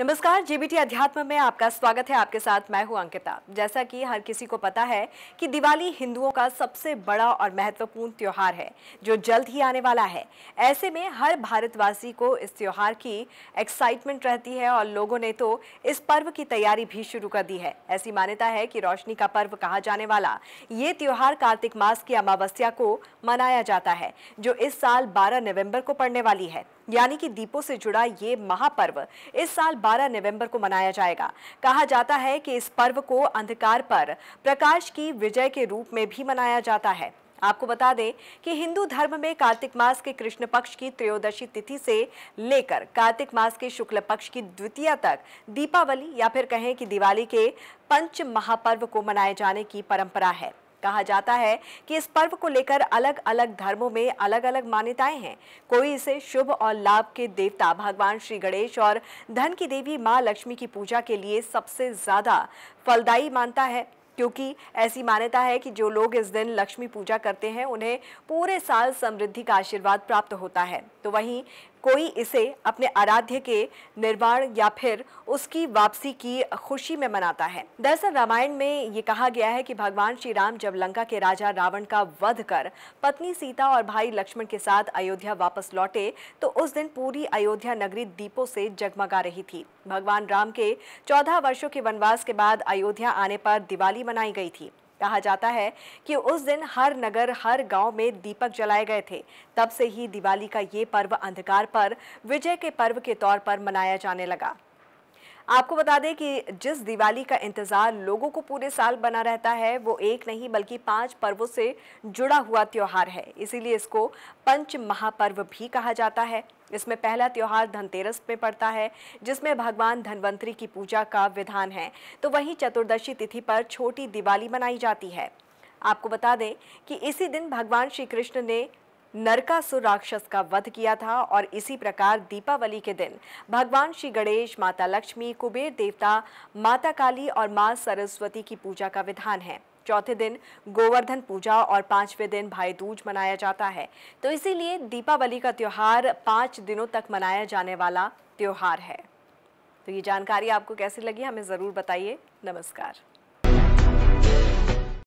नमस्कार जीबीटी अध्यात्म में आपका स्वागत है आपके साथ मैं हूं अंकिता जैसा कि हर किसी को पता है कि दिवाली हिंदुओं का सबसे बड़ा और महत्वपूर्ण त्यौहार है जो जल्द ही आने वाला है ऐसे में हर भारतवासी को इस त्यौहार की एक्साइटमेंट रहती है और लोगों ने तो इस पर्व की तैयारी भी शुरू कर दी है ऐसी मान्यता है कि रोशनी का पर्व कहा जाने वाला ये त्यौहार कार्तिक मास की अमावस्या को मनाया जाता है जो इस साल बारह नवम्बर को पड़ने वाली है यानी कि दीपों से जुड़ा ये महापर्व इस साल 12 नवंबर को मनाया जाएगा कहा जाता है कि इस पर्व को अंधकार पर प्रकाश की विजय के रूप में भी मनाया जाता है आपको बता दें कि हिंदू धर्म में कार्तिक मास के कृष्ण पक्ष की त्रयोदशी तिथि से लेकर कार्तिक मास के शुक्ल पक्ष की द्वितीय तक दीपावली या फिर कहें कि दिवाली के पंच महापर्व को मनाए जाने की परंपरा है कहा जाता है कि इस पर्व को लेकर अलग अलग धर्मों में अलग अलग मान्यताएं हैं कोई इसे शुभ और लाभ के देवता भगवान श्री गणेश और धन की देवी माँ लक्ष्मी की पूजा के लिए सबसे ज़्यादा फलदायी मानता है क्योंकि ऐसी मान्यता है कि जो लोग इस दिन लक्ष्मी पूजा करते हैं उन्हें पूरे साल समृद्धि का आशीर्वाद प्राप्त होता है तो वहीं कोई इसे अपने आराध्य के निर्वाण या फिर उसकी वापसी की खुशी में मनाता है दरअसल रामायण में ये कहा गया है कि भगवान श्री राम जब लंका के राजा रावण का वध कर पत्नी सीता और भाई लक्ष्मण के साथ अयोध्या वापस लौटे तो उस दिन पूरी अयोध्या नगरी दीपों से जगमगा रही थी भगवान राम के चौदह वर्षों के वनवास के बाद अयोध्या आने पर दिवाली मनाई गई थी कहा जाता है कि उस दिन हर नगर हर गांव में दीपक जलाए गए थे तब से ही दिवाली का ये पर्व अंधकार पर विजय के पर्व के तौर पर मनाया जाने लगा आपको बता दें कि जिस दिवाली का इंतज़ार लोगों को पूरे साल बना रहता है वो एक नहीं बल्कि पांच पर्वों से जुड़ा हुआ त्यौहार है इसीलिए इसको पंच महापर्व भी कहा जाता है इसमें पहला त्यौहार धनतेरस में पड़ता है जिसमें भगवान धनवंतरी की पूजा का विधान है तो वहीं चतुर्दशी तिथि पर छोटी दिवाली मनाई जाती है आपको बता दें कि इसी दिन भगवान श्री कृष्ण ने नरकासुर राक्षस का वध किया था और इसी प्रकार दीपावली के दिन भगवान श्री गणेश माता लक्ष्मी कुबेर देवता माता काली और माँ सरस्वती की पूजा का विधान है चौथे दिन गोवर्धन पूजा और पांचवें दिन भाई दूज मनाया जाता है तो इसीलिए दीपावली का त्यौहार पाँच दिनों तक मनाया जाने वाला त्यौहार है तो ये जानकारी आपको कैसी लगी हमें ज़रूर बताइए नमस्कार